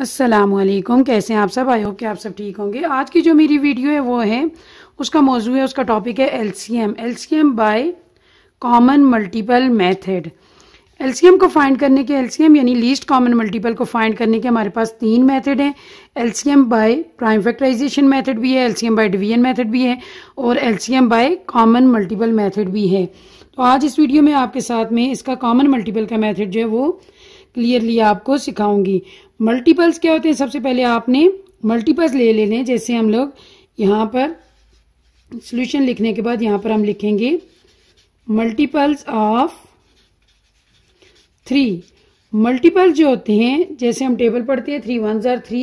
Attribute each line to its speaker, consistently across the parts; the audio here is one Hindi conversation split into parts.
Speaker 1: असलकुम कैसे हैं आप सब आई होप कि आप सब ठीक होंगे आज की जो मेरी वीडियो है वो है उसका मौजू है उसका टॉपिक है LCM LCM by common multiple सी एलसीएम को फाइंड करने के एलसीएम यानी लीस्ट कॉमन मल्टीपल को फाइंड करने के हमारे पास तीन मैथड हैं LCM by prime factorization method भी है एलसीएम बाय डिवीजन मैथड भी है और LCM by common multiple method भी है तो आज इस वीडियो में आपके साथ में इसका कॉमन मल्टीपल का मैथड जो है वो क्लियरली आपको सिखाऊंगी मल्टीपल्स क्या होते हैं सबसे पहले आपने मल्टीपल्स ले लेने जैसे हम लोग यहाँ पर सोल्यूशन लिखने के बाद यहाँ पर हम लिखेंगे मल्टीपल्स ऑफ थ्री मल्टीपल जो होते हैं जैसे हम टेबल पढ़ते हैं थ्री वन ज़ार थ्री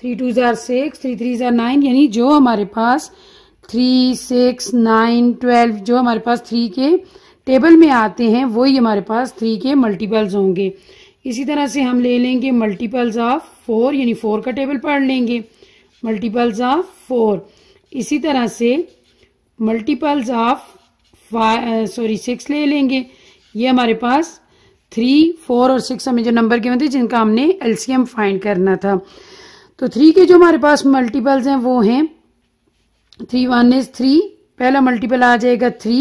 Speaker 1: थ्री टू ज़ार सिक्स थ्री थ्री ज़ार नाइन यानी जो हमारे पास थ्री सिक्स नाइन ट्वेल्व जो हमारे पास थ्री के टेबल में आते हैं वही हमारे पास थ्री के मल्टीपल्स होंगे इसी तरह से हम ले लेंगे मल्टीपल्स ऑफ फोर यानी फोर का टेबल पढ़ लेंगे मल्टीपल्स ऑफ फोर इसी तरह से मल्टीपल्स ऑफ सॉरी सिक्स ले लेंगे ये हमारे पास थ्री फोर और सिक्स हमें जो नंबर के थे जिनका हमने एलसीएम फाइंड करना था तो थ्री के जो हमारे पास मल्टीपल्स हैं वो हैं थ्री वन इज थ्री पहला मल्टीपल आ जाएगा थ्री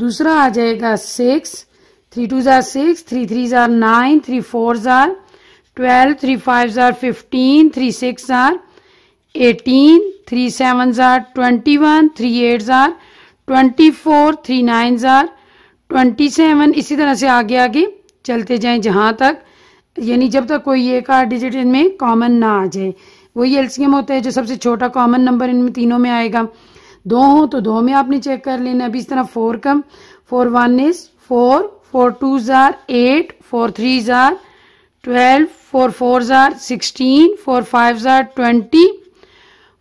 Speaker 1: दूसरा आ जाएगा सिक्स थ्री टू ज़ार सिक्स थ्री थ्री ज़ार नाइन थ्री फोर ज़ार ट्वेल्व थ्री फाइव ज़ार फिफ्टीन थ्री सिक्स ज़ार एटीन थ्री सेवन ज़ार ट्वेंटी वन थ्री एट ज़ार ट्वेंटी फोर थ्री नाइन ज़ार ट्वेंटी सेवन इसी तरह से आगे आगे चलते जाएं जहाँ तक यानी जब तक कोई एक आठ डिजिट इनमें कॉमन ना आ जाए वही एल्सियम होता है जो सबसे छोटा कॉमन नंबर इनमें तीनों में आएगा दो हो तो दो में आपने चेक कर लेना अभी इस तरह four come four one is four four two ज़ार एट फोर थ्री ज़ार ट्वेल्व फोर फोर ज़ार सिक्सटीन फोर फाइव ज़ार ट्वेंटी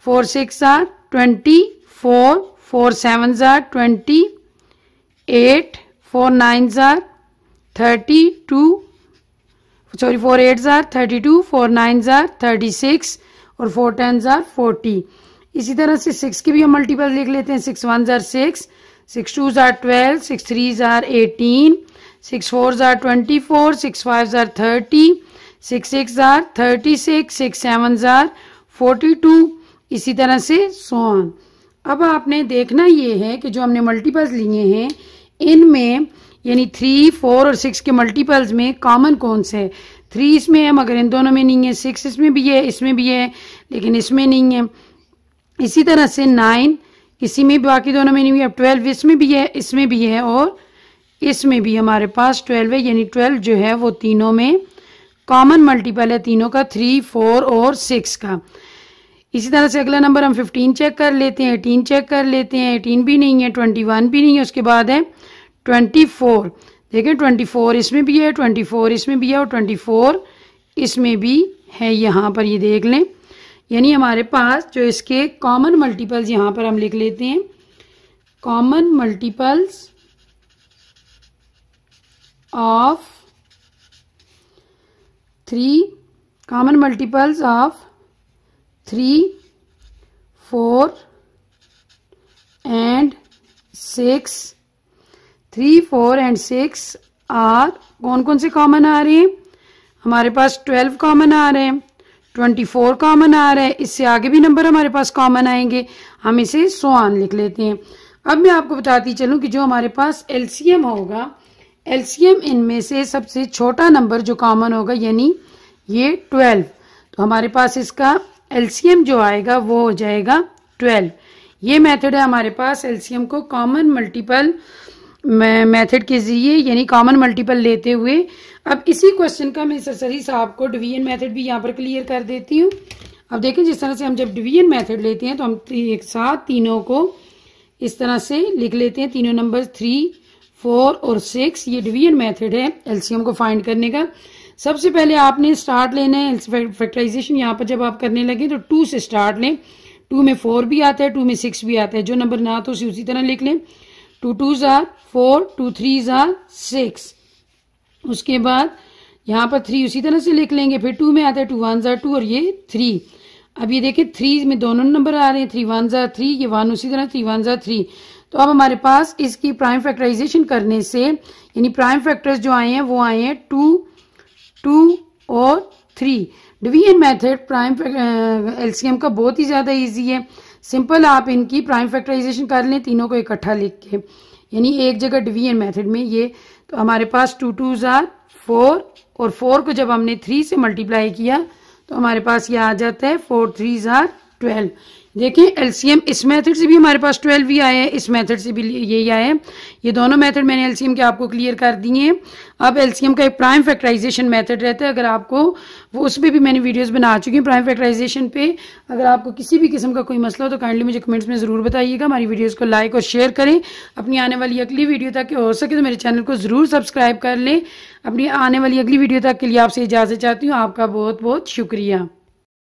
Speaker 1: फोर सिक्स ज़ार ट्वेंटी फोर फोर सेवन ज़ार ट्वेंटी एट फोर नाइन ज़ार thirty two sorry four eight ज़ार थर्टी टू फोर नाइन ज़ार थर्टी सिक्स और फोर टेन ज़ार फोर्टी इसी तरह से सिक्स की भी हम मल्टीपल देख लेते हैं सिक्स वन ज़ार सिक्स सिक्स टू ज़ार ट्वेल्व सिक्स थ्री ज़ार एटीन सिक्स फोर ज़ार ट्वेंटी फोर सिक्स फाइव ज़ार थर्टी सिक्स सिक्स ज़ार थर्टी सिक्स सिक्स सेवन ज़ार फोर्टी टू इसी तरह से सोन अब आपने देखना ये है कि जो हमने मल्टीपल्स लिए हैं इनमें यानी थ्री फोर और सिक्स के मल्टीपल्स में कॉमन कौन से है थ्री इसमें है मगर इन दोनों में नहीं है सिक्स इसमें भी है इसमें भी है लेकिन इसमें नहीं है इसी तरह से नाइन किसी में बाकी दोनों में नहीं है ट्वेल्व इसमें भी है इसमें भी है और इसमें भी हमारे पास ट्वेल्व है यानी ट्वेल्व जो है वो तीनों में कॉमन मल्टीपल है तीनों का थ्री फोर और सिक्स का इसी तरह से अगला नंबर हम फिफ्टीन चेक कर लेते हैं एटीन चेक कर लेते हैं एटीन भी नहीं है ट्वेंटी वन भी नहीं है उसके बाद है ट्वेंटी फोर देखें ट्वेंटी फोर इसमें भी है ट्वेंटी फोर इसमें भी है और ट्वेंटी फोर इसमें भी है यहाँ पर ये देख लें यानी हमारे पास जो इसके कॉमन मल्टीपल्स यहाँ पर हम लिख लेते हैं common multiples of three common multiples of three, four, and six. Three four and six are कौन कौन से कॉमन आ रहे हैं हमारे पास ट्वेल्व कॉमन आ रहे हैं ट्वेंटी फोर कॉमन आ रहे हैं इससे आगे भी नंबर हमारे पास कॉमन आएंगे हम इसे सो आन लिख लेते हैं अब मैं आपको बताती चलूं कि जो हमारे पास एलसीएम होगा एलसीएम इनमें से सबसे छोटा नंबर जो कॉमन होगा यानी ये ट्वेल्व तो हमारे पास इसका एलसीएम जो आएगा वो हो जाएगा ट्वेल्व ये मेथड है हमारे पास एलसीएम को कॉमन मल्टीपल मेथड के जरिए यानी कॉमन मल्टीपल लेते हुए अब इसी क्वेश्चन का मैं सरसरी साहब को डिवीजन मेथड भी यहाँ पर क्लियर कर देती हूँ अब देखें जिस तरह से हम जब डिवीजन मेथड लेते हैं तो हम एक साथ तीनों को इस तरह से लिख लेते हैं तीनों नंबर थ्री फोर और सिक्स ये डिवीजन मेथड है एलसीएम को फाइंड करने का सबसे पहले आपने स्टार्ट लेना है फैक्टराइजेशन यहाँ पर जब आप करने लगे तो टू से स्टार्ट लें टू में फोर भी आता है टू में सिक्स भी आता है जो नंबर ना तो उसे उसी तरह लिख लें टू टू ज़ार फोर टू थ्री ज़ार सिक्स उसके बाद यहाँ पर थ्री उसी तरह से लिख लेंगे फिर टू में आता है टू वन ज़ार टू और ये थ्री अब ये देखें थ्री में दोनों नंबर आ रहे हैं थ्री वन ज़ार थ्री ये वन उसी तरह थ्री वन ज़ार थ्री तो अब हमारे पास इसकी प्राइम फैक्टराइजेशन करने से यानी प्राइम फैक्टर्स जो आए हैं वो आए हैं टू टू और three division method prime LCM का बहुत ही ज़्यादा इजी है सिंपल आप इनकी प्राइम फैक्टराइजेशन कर लें तीनों को इकट्ठा लिख के यानी एक जगह डिवीजन मेथड में ये तो हमारे पास टू टू ज़ार फोर और फोर को जब हमने थ्री से मल्टीप्लाई किया तो हमारे पास ये आ जाता है फोर थ्री ज़ार ट्वेल्व देखें एलसीएम इस मेथड से भी हमारे पास ट्वेल्व ही आए हैं इस मेथड से भी यही आए हैं ये दोनों मेथड मैंने एलसीएम के आपको क्लियर कर दिए हैं अब एलसीएम का एक प्राइम फैक्टराइजेशन मेथड रहता है अगर आपको वो उस पर भी मैंने वीडियोस बना चुकी हूँ प्राइम फैक्टराइजेशन पे अगर आपको किसी भी किस्म का कोई मसला हो तो काइंडली मुझे कमेंट्स में ज़रूर बताइएगा हमारी वीडियोज़ को लाइक और शेयर करें अपनी आने वाली अगली वीडियो तक हो सके तो मेरे चैनल को ज़रूर सब्सक्राइब कर लें अपनी आने वाली अगली वीडियो तक के लिए आपसे इजाज़त चाहती हूँ आपका बहुत बहुत शुक्रिया